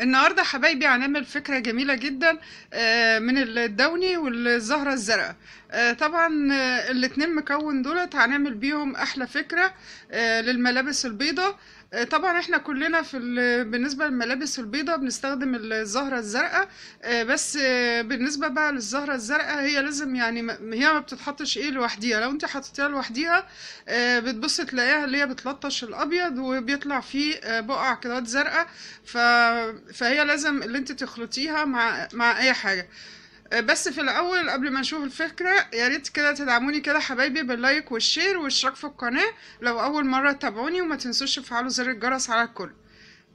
النهارده حبايبي هنعمل فكره جميله جدا آه، من الدوني والزهره الزرقاء آه، طبعا آه، الاتنين مكون دولت هنعمل بيهم احلى فكره للملابس البيضه آه، طبعا احنا كلنا في بالنسبه للملابس البيضاء بنستخدم الزهره الزرقاء آه، بس آه، بالنسبه بقى للزهره الزرقاء هي لازم يعني هي ما بتتحطش ايه لوحديها لو انت حطيتيها لوحديها بتبص تلاقيها اللي هي بتلطش الابيض وبيطلع فيه بقع كده زرقاء فهي لازم اللي انت تخلطيها مع مع اي حاجه آه، بس في الاول قبل ما نشوف الفكره يا ريت كده تدعموني كده حبايبي باللايك والشير والاشتراك في القناه لو اول مره تتابعوني وما تنسوش تفعلوا زر الجرس على الكل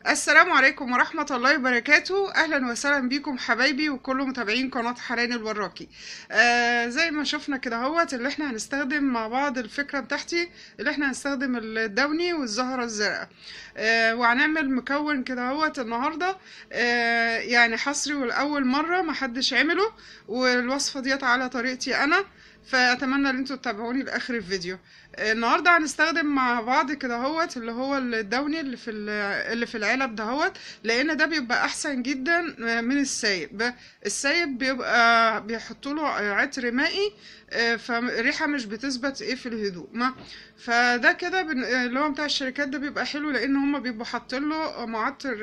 السلام عليكم ورحمة الله وبركاته أهلا وسهلا بكم حبايبي وكل متابعين قناة حنان الوراكي آه زي ما شفنا كده اهوت اللي احنا هنستخدم مع بعض الفكرة بتاعتي اللي احنا هنستخدم الدوني والزهرة الزرقاء آه وهنعمل مكون كده اهوت النهاردة آه يعني حصري والأول مرة محدش عمله والوصفة ديت على طريقتي أنا آه فاتمنى ان انتوا تتابعوني لاخر الفيديو آه، النهارده هنستخدم مع بعض كده هوت اللي هو الدوني اللي في اللي في العلب دهوت لان ده بيبقى احسن جدا آه، من السايب السايب بيبقى بيحطوا له عطر مائي آه، فالريحه مش بتثبت ايه في الهدوء ما فده كده اللي هو بتاع الشركات ده بيبقى حلو لان هما بيبقوا حاطين له معطر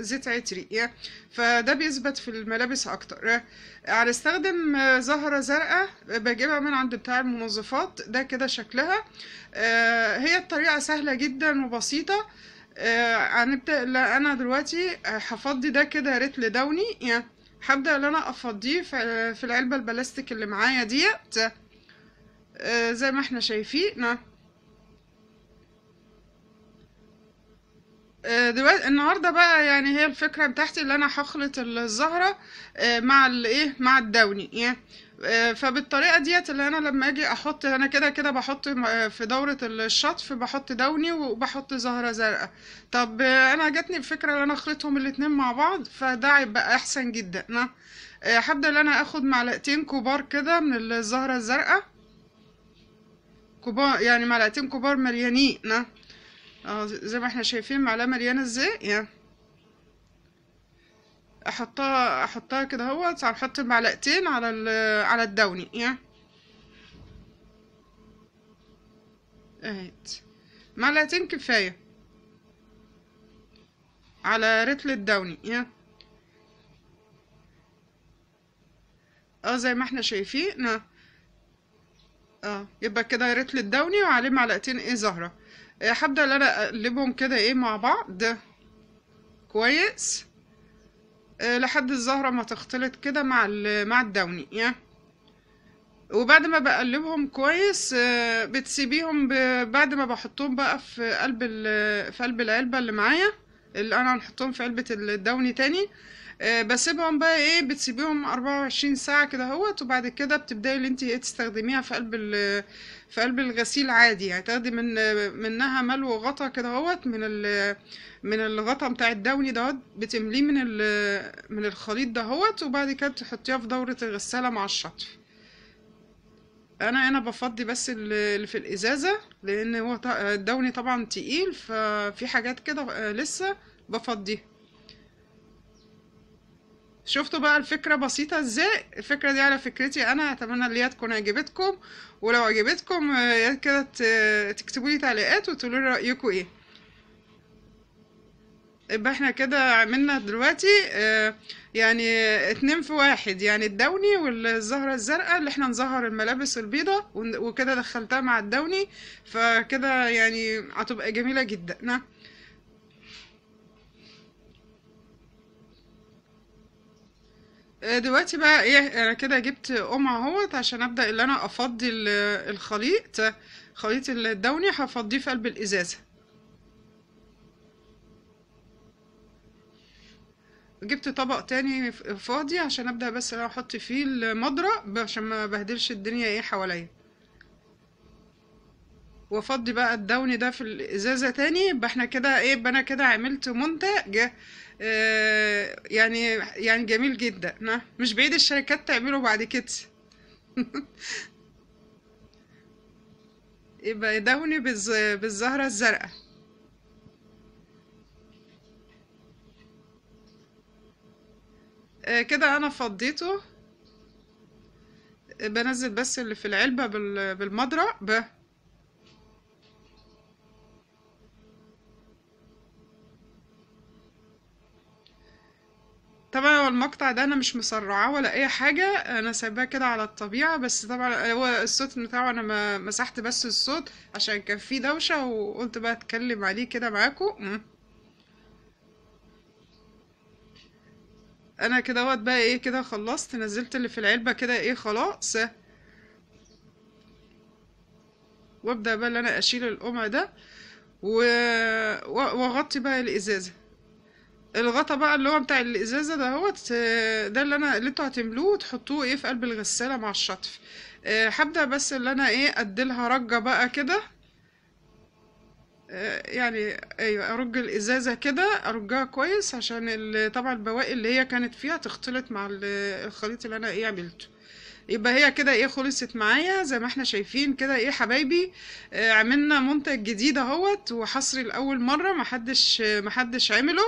زيت عطري فده بيثبت في الملابس اكتر هنستخدم زهره زرقاء بجيبها كمان عند بتاع المنظفات ده كده شكلها آه، هي الطريقة سهلة جدا وبسيطة هنبدأ آه، أنا دلوقتي هفضي ده كده رتل دوني يعني هبدأ ان انا افضيه في العلبة البلاستيك اللي معايا ديت آه، زي ما احنا شايفين نعم. آه، دلوقتي النهارده بقى يعني هي الفكره بتاعتي اللي انا هخلط الزهره آه، مع الايه مع الدوني يعني آه، فبالطريقه ديت اللي انا لما اجي احط انا كده كده بحط في دوره الشطف بحط دوني وبحط زهره زرقاء طب انا جاتني الفكره ان انا اخلطهم الاتنين مع بعض فده هيبقى احسن جدا انا هبدا ان انا اخد معلقتين كبار كده من الزهره الزرقاء كبار يعني معلقتين كبار مليانين اه زي ما احنا شايفين معلقه مليانه ازاي احطها احطها كده اهوت هنحط المعلقتين على على الدوني يا اهيت معلقتين كفايه على رتل الدوني يا اه زي ما احنا شايفين اه, اه، يبقى كده رتل الدوني وعليه معلقتين ايه زهره هبدا ان انا اقلبهم كده ايه مع بعض كويس آه، لحد الزهره ما تختلط كده مع مع الدوني يعني وبعد ما بقلبهم كويس آه، بتسيبيهم بعد ما بحطهم بقى في قلب في قلب العلبه اللي معايا اللي انا هنحطهم في علبه الدوني تاني آه، بسيبهم بقى ايه بتسيبيهم 24 ساعه كده اهوت وبعد كده بتبداي اللي انت ايه تستخدميها في قلب في قلب الغسيل عادي يعني تاخدي من منها ملو غطا كده اهوت من ال من الغطا بتاع الدوني ده بتمليه من ال من الخليط دهوت وبعد كده تحطيها في دوره الغساله مع الشطف انا انا بفضي بس اللي في الازازه لان هو الدوني طبعا تقيل ففي حاجات كده آه، لسه بفضيها شفتوا بقى الفكرة بسيطة ازاي الفكرة دي على فكرتي انا اتمنى ان هي تكون عجبتكم ولو عجبتكم آه، كده تكتبوا لي تعليقات وتقولوا لي رأيكم ايه يبقى احنا كده عملنا دلوقتي آه، يعني اتنين في واحد يعني الدوني والزهرة الزرقاء اللي احنا نزهر الملابس البيضة وكده دخلتها مع الدوني فكده يعني هتبقى جميلة جدا آه، دلوقتي بقى ايه انا كده جبت قمع اهوت عشان ابدا ان انا افضي الخليط خليط الدوني هفضيه في قلب الازازه جبت طبق تاني فاضي عشان ابدا بس انا احط فيه المضرب عشان ما بهدلش الدنيا ايه حواليا وافضي بقى الدهون ده في الازازه تاني يبقى احنا كده ايه يبقى انا كده عملت منتج اه يعني يعني جميل جدا نه مش بعيد الشركات تعمله بعد كده يبقى دهوني بالزهره الزرقاء اه كده انا فضيته بنزل بس اللي في العلبه بالمضرب طبعا المقطع ده انا مش مسرعاه ولا اي حاجه انا سايباه كده على الطبيعه بس طبعا هو الصوت بتاعه انا مسحت بس الصوت عشان كان فيه دوشه وقلت بقى اتكلم عليه كده معاكم انا كده وقت بقى ايه كده خلصت نزلت اللي في العلبه كده ايه خلاص وابدا بقى اللي انا اشيل القمع ده واغطي بقى الازازه الغطا بقى اللي هو بتاع الازازه هو آه، ده اللي انا اللي انتوا هتملوه وتحطوه ايه في قلب الغساله مع الشطف آه، هبدا بس اللي انا ايه اديلها رجه بقى كده آه، يعني ايوه ارج الازازه كده ارجها كويس عشان طبعا البواقي اللي هي كانت فيها تختلط مع الخليط اللي انا ايه عملته يبقى هي كده ايه خلصت معايا زي ما احنا شايفين كده ايه حبايبي آه عملنا منتج جديد اهوت وحصري لاول مره محدش محدش عمله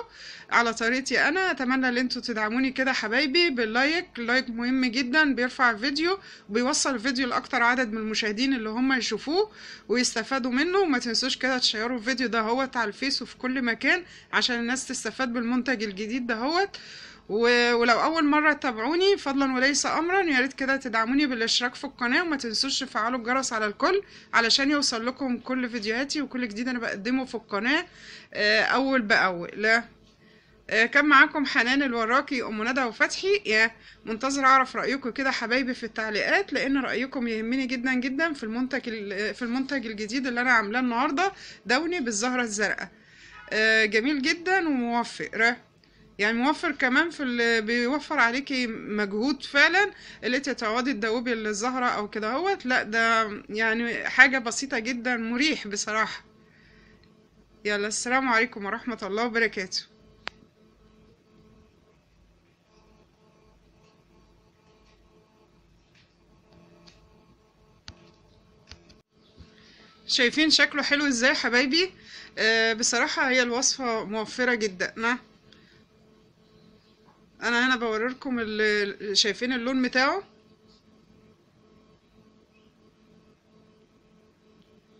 على طريقتي انا اتمنى ان انتوا تدعموني كده حبايبي باللايك اللايك مهم جدا بيرفع الفيديو وبيوصل الفيديو لاكتر عدد من المشاهدين اللي هم يشوفوه ويستفادوا منه وما تنسوش كده تشيروا الفيديو ده هوت على الفيس وفي كل مكان عشان الناس تستفاد بالمنتج الجديد ده هوت ولو اول مره تتابعوني فضلا وليس امرا يا ريت كده تدعموني بالاشتراك في القناه وما تنسوش تفعلوا الجرس على الكل علشان يوصل لكم كل فيديوهاتي وكل جديد انا بقدمه في القناه آه، اول باول آه، كان معاكم حنان الوراكي ام ندى وفتحي يا منتظر اعرف رايكم كده حبايبي في التعليقات لان رايكم يهمني جدا جدا في المنتج في المنتج الجديد اللي انا عاملاه النهارده دوني بالزهره الزرقاء آه، جميل جدا وموفق يعني موفر كمان في اللي بيوفر عليكي مجهود فعلا اللي انت تقعدي تدوبي الزهره او كده اهوت لا ده يعني حاجه بسيطه جدا مريح بصراحه يلا السلام عليكم ورحمه الله وبركاته شايفين شكله حلو ازاي حبايبي آه بصراحه هي الوصفه موفره جدا انا هنا بوريلكم شايفين اللون بتاعه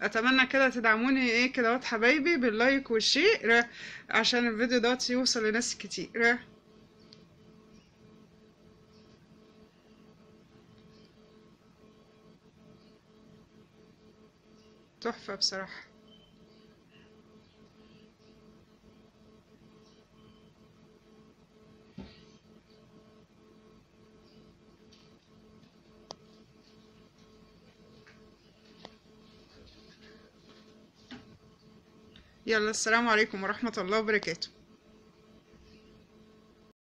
اتمنى كده تدعموني ايه كده وات حبايبي باللايك والشير عشان الفيديو دوت يوصل لناس كتير تحفه بصراحه يلا السلام عليكم ورحمة الله وبركاته